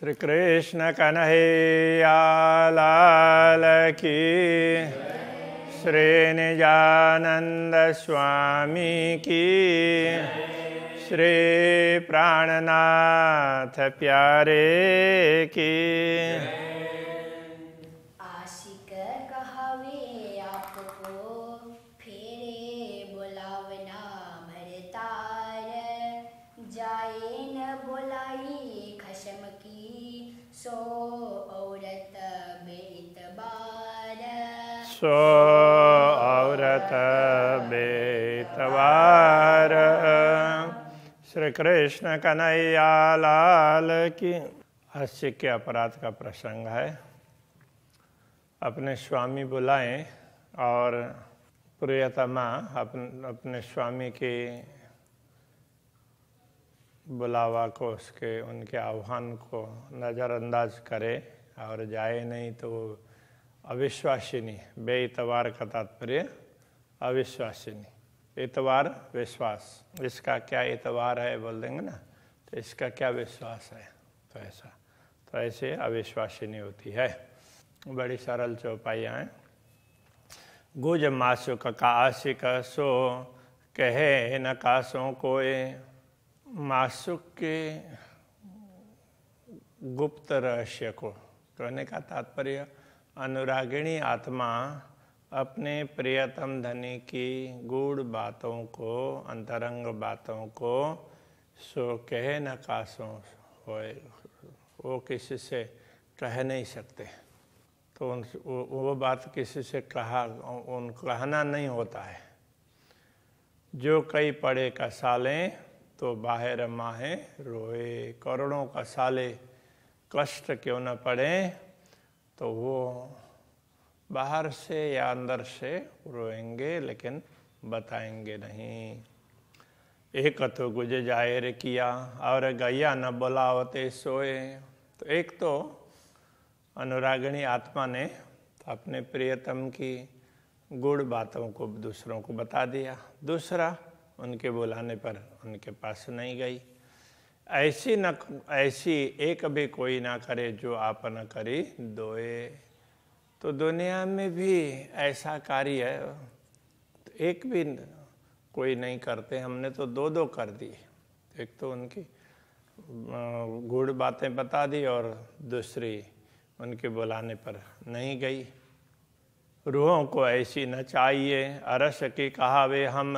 श्री कृष्ण कन्हैया लाल की श्रीनिजानन्द स्वामी की श्री प्राणनाथ प्यारे की सो औरत बेतवार श्री कृष्ण कन्हैया लाल की हास्य के अपराध का प्रसंग है अपने स्वामी बुलाए और प्रियतमा अपन अपने स्वामी के बुलावा को उसके उनके आह्वान को नज़रअंदाज करे और जाए नहीं तो अविश्वासिनी बे इतवार का तात्पर्य अविश्वासिनी इतवार विश्वास इसका क्या इतवार है बोल देंगे ना तो इसका क्या विश्वास है तो ऐसा तो ऐसे अविश्वासिनी होती है बड़ी सरल चौपाइया हैं गुज मासु ककासी सो कहे न कासों को मासुक के गुप्त रहस्य को कहने तो का तात्पर्य अनुरागिणी आत्मा अपने प्रियतम धनी की गूढ़ बातों को अंतरंग बातों को सो कह न कासों होए वो किसी से कह नहीं सकते तो उन वो बात किसी से कहा उन कहना नहीं होता है जो कई पड़े कसालें तो बाहर माहें रोए करोड़ों कसाले कष्ट क्यों न पड़े तो वो बाहर से या अंदर से रोएंगे लेकिन बताएंगे नहीं एक तो गुज जाहिर किया और गैया न बुलावते सोए तो एक तो अनुरागिणी आत्मा ने अपने प्रियतम की गुड़ बातों को दूसरों को बता दिया दूसरा उनके बुलाने पर उनके पास नहीं गई ऐसी न ऐसी एक भी कोई ना करे जो आप न करी दोए तो दुनिया में भी ऐसा कार्य है तो एक भी कोई नहीं करते हमने तो दो दो कर दिए एक तो उनकी गुड़ बातें बता दी और दूसरी उनके बुलाने पर नहीं गई रूहों को ऐसी न चाहिए अरस की कहावे हम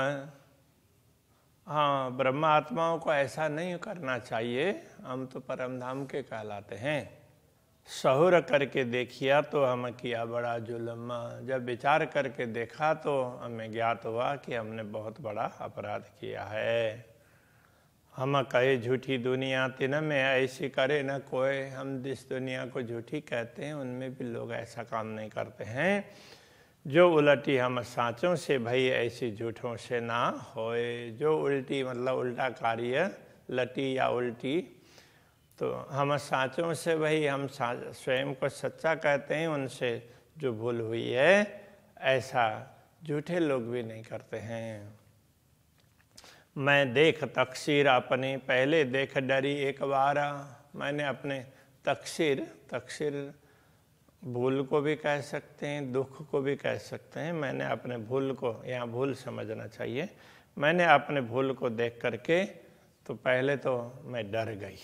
हाँ ब्रह्म आत्माओं को ऐसा नहीं करना चाहिए हम तो परम धाम के कहलाते हैं शहर करके देखिया तो हम किया बड़ा जुलम जब विचार करके देखा तो हमें ज्ञात हुआ कि हमने बहुत बड़ा अपराध किया है हम कहे झूठी दुनिया तिन में ऐसी करे न कोई हम जिस दुनिया को झूठी कहते हैं उनमें भी लोग ऐसा काम नहीं करते हैं जो उलटी हम साँचों से भई ऐसे झूठों से ना होए जो उल्टी मतलब उल्टा कार्य लटी या उल्टी तो हम साँचों से भई हम स्वयं को सच्चा कहते हैं उनसे जो भूल हुई है ऐसा झूठे लोग भी नहीं करते हैं मैं देख तकसीर अपनी पहले देख डरी एक बार मैंने अपने तकसीर तकसीर भूल को भी कह सकते हैं दुख को भी कह सकते हैं मैंने अपने भूल को यहाँ भूल समझना चाहिए मैंने अपने भूल को देख करके तो पहले तो मैं डर गई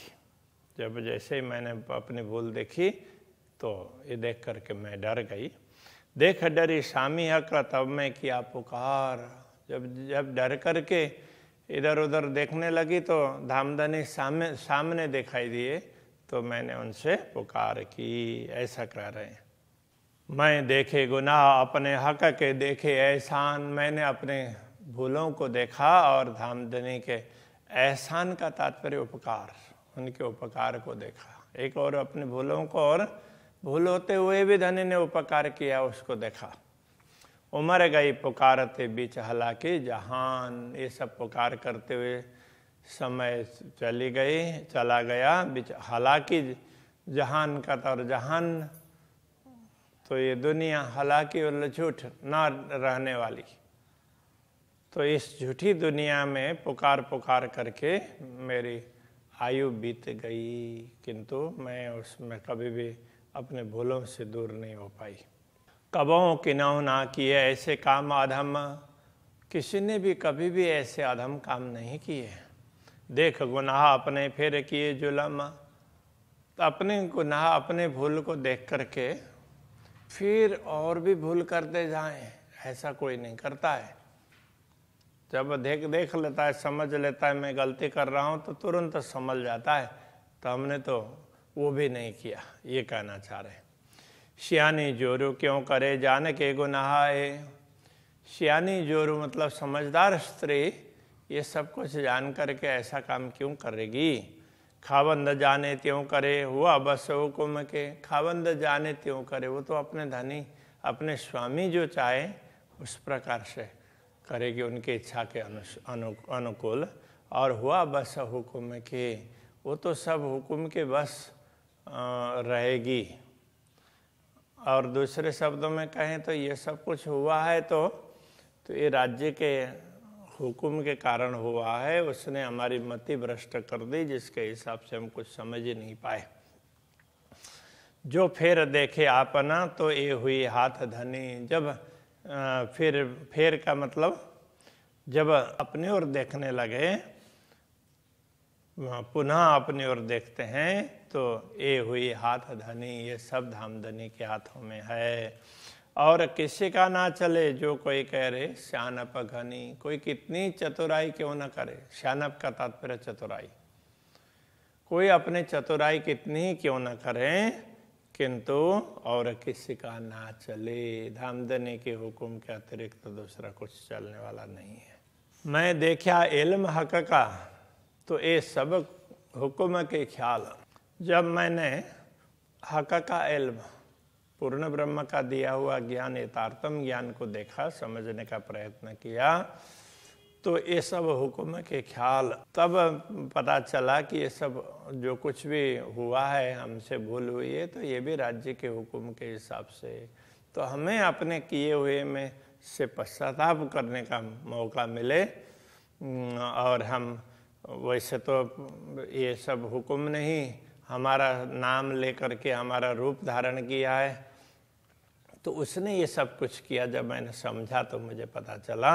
जब जैसे ही मैंने अपनी भूल देखी तो ये देख करके मैं डर गई देख डरी शामी हकर तब मैं किया पुकार जब जब डर करके इधर उधर देखने लगी तो धामधनी सामने सामने दिखाई दिए तो मैंने उनसे पुकार की ऐसा कह रहे हैं मैं देखे गुनाह अपने हक के देखे एहसान मैंने अपने भूलों को देखा और धामधनी के एहसान का तात्पर्य उपकार उनके उपकार को देखा एक और अपने भूलों को और भूल होते हुए भी धनी ने उपकार किया उसको देखा उमर गई पुकारते बीच हलाके जहान ये सब पुकार करते हुए समय चली गई चला गया हालांकि जहान का तर जहान तो ये दुनिया हालांकि और झूठ ना रहने वाली तो इस झूठी दुनिया में पुकार पुकार करके मेरी आयु बीत गई किंतु मैं उसमें कभी भी अपने भूलों से दूर नहीं हो पाई कबों किनौ ना किए ऐसे काम अधम किसी ने भी कभी भी ऐसे अधम काम नहीं किए हैं देख गुनाह अपने फिर किए जुलम तो अपने गुनाह अपने भूल को देख करके फिर और भी भूल करते जाएं ऐसा कोई नहीं करता है जब देख देख लेता है समझ लेता है मैं गलती कर रहा हूँ तो तुरंत समझ जाता है तो हमने तो वो भी नहीं किया ये कहना चाह रहे सियानी जोरू क्यों करे जान के गुनाह है सियानी जोरू मतलब समझदार स्त्री ये सब कुछ जान कर के ऐसा काम क्यों करेगी खाबंद जाने त्यों करे हुआ बस हुकुम के खाबंद जाने त्यों करे वो तो अपने धनी अपने स्वामी जो चाहे उस प्रकार से करेगी उनकी इच्छा के अनु, अनुकूल और हुआ बस हुक्म के वो तो सब हुक्म के बस रहेगी और दूसरे शब्दों में कहें तो ये सब कुछ हुआ है तो तो ये राज्य के हुकुम के कारण हुआ है उसने हमारी मति भ्रष्ट कर दी जिसके हिसाब से हम कुछ समझ ही नहीं पाए जो फिर देखे आपना तो ये हुई हाथ धनी जब फिर फिर फेर का मतलब जब अपने ओर देखने लगे पुनः अपने ओर देखते हैं तो ये हुई हाथ धनी ये सब धाम धनी के हाथों में है और किसी का ना चले जो कोई कह रहे श्यानप घनी कोई कितनी चतुराई क्यों ना करे श्यानप का तात्पर्य चतुराई कोई अपने चतुराई कितनी क्यों ना करे किंतु और किसी का ना चले धाम देने के हुक्म के अतिरिक्त तो दूसरा कुछ चलने वाला नहीं है मैं देखा इल्म हक का तो ये सब हुक्म के ख्याल जब मैंने हक का इल्म पूर्ण ब्रह्म का दिया हुआ ज्ञान यथार्थम ज्ञान को देखा समझने का प्रयत्न किया तो ये सब हुक्म के ख्याल तब पता चला कि ये सब जो कुछ भी हुआ है हमसे भूल हुई है तो ये भी राज्य के हुक्म के हिसाब से तो हमें अपने किए हुए में से पश्चाताप करने का मौका मिले और हम वैसे तो ये सब हुक्म नहीं हमारा नाम लेकर के हमारा रूप धारण किया है तो उसने ये सब कुछ किया जब मैंने समझा तो मुझे पता चला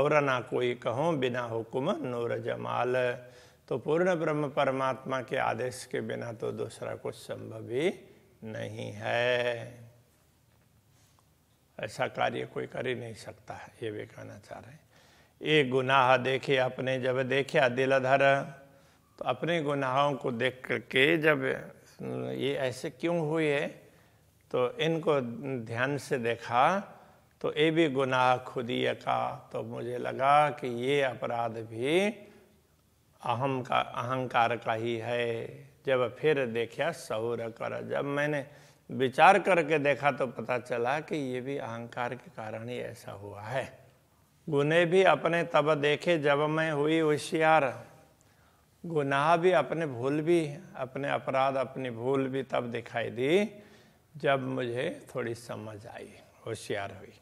और ना कोई कहूँ बिना हुक्म नूर जमाल तो पूर्ण ब्रह्म परमात्मा के आदेश के बिना तो दूसरा कुछ संभव ही नहीं है ऐसा कार्य कोई कर ही नहीं सकता है ये वे कहना चाह रहे हैं ये गुनाह देखे अपने जब देखे दिलधर तो अपने गुनाहों को देख करके जब ये ऐसे क्यों हुई है तो इनको ध्यान से देखा तो ये भी गुनाह खुदिया का तो मुझे लगा कि ये अपराध भी अहम का अहंकार का ही है जब फिर देखा सौर कर जब मैंने विचार करके देखा तो पता चला कि ये भी अहंकार के कारण ही ऐसा हुआ है गुने भी अपने तब देखे जब मैं हुई होशियार गुनाह भी अपने भूल भी अपने अपराध अपनी भूल भी तब दिखाई दी जब मुझे थोड़ी समझ आई होशियार हुई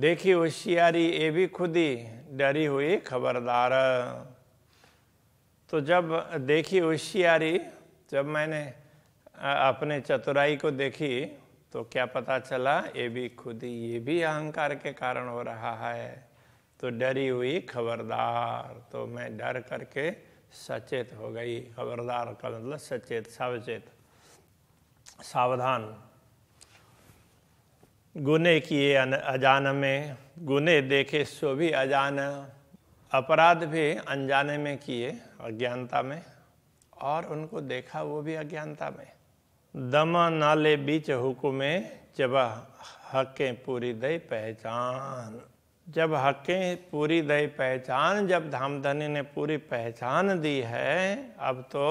देखी होशियारी ये भी खुद ही डरी हुई खबरदार तो जब देखी होशियारी जब मैंने अपने चतुराई को देखी तो क्या पता चला ये भी खुद ही ये भी अहंकार के कारण हो रहा है तो डरी हुई खबरदार तो मैं डर करके सचेत हो गई खबरदार का मतलब सचेत सावचेत सावधान गुने किए अजान में गुने देखे सो भी अजान अपराध भी अनजाने में किए अज्ञानता में और उनको देखा वो भी अज्ञानता में दमा नाले बीच हुकुमे जब हकें पूरी दई पहचान जब हकें पूरी दई पहचान जब धामधनी ने पूरी पहचान दी है अब तो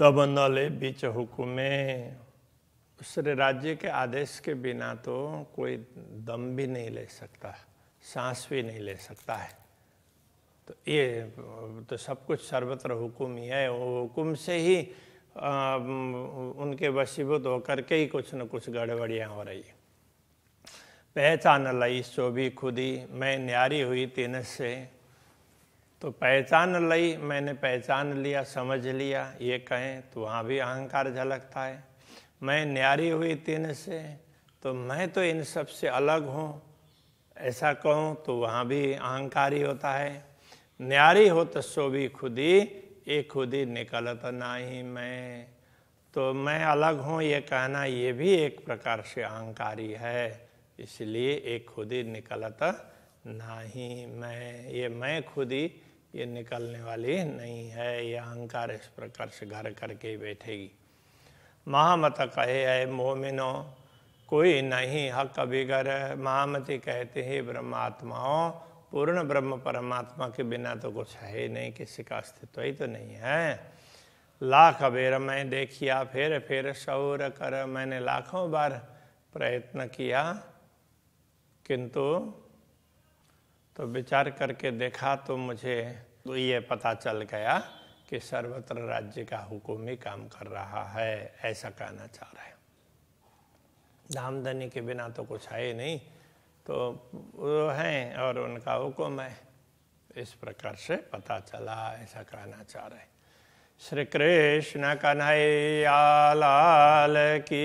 तब न ले बीच हुकुमे दूसरे राज्य के आदेश के बिना तो कोई दम भी नहीं ले सकता सांस भी नहीं ले सकता है तो ये तो सब कुछ सर्वत्र हुकुम ही है हुकुम से ही आ, उनके वशीभूत होकर के ही कुछ न कुछ गड़बड़ियाँ हो रही है पहचान लई सोभी खुदी मैं न्यारी हुई तीन से तो पहचान लई मैंने पहचान लिया समझ लिया ये कहें तो वहाँ भी अहंकार झलकता है मैं न्यारी हुई तीन से तो मैं तो इन सब से अलग हूँ ऐसा कहूँ तो वहाँ भी अहंकारी होता है न्यारी हो तो शोभी खुदी ये खुदी निकलत ना ही मैं तो मैं अलग हूँ ये कहना ये भी एक प्रकार से अहंकारी है इसलिए एक खुदी निकलता नहीं मैं ये मैं खुदी ये निकलने वाली नहीं है यह अहंकार इस प्रकार से घर करके बैठेगी महामत कहे है मोमिनो कोई नहीं हक बिगर महामती कहते हैं ब्रह्मात्माओं पूर्ण ब्रह्म परमात्मा के बिना तो कुछ है ही नहीं किसी का अस्तित्व ही तो नहीं है लाख अबेर मैं देखिया फिर फिर शौर कर मैंने लाखों बार प्रयत्न किया किंतु तो विचार करके देखा तो मुझे तो ये पता चल गया कि सर्वत्र राज्य का ही काम कर रहा है ऐसा कहना चाह रहे हैं धामधनी के बिना तो कुछ है ही नहीं तो वो हैं और उनका हुक्म है इस प्रकार से पता चला ऐसा कहना चाह रहे श्री कृष्ण कन्हैया लाल की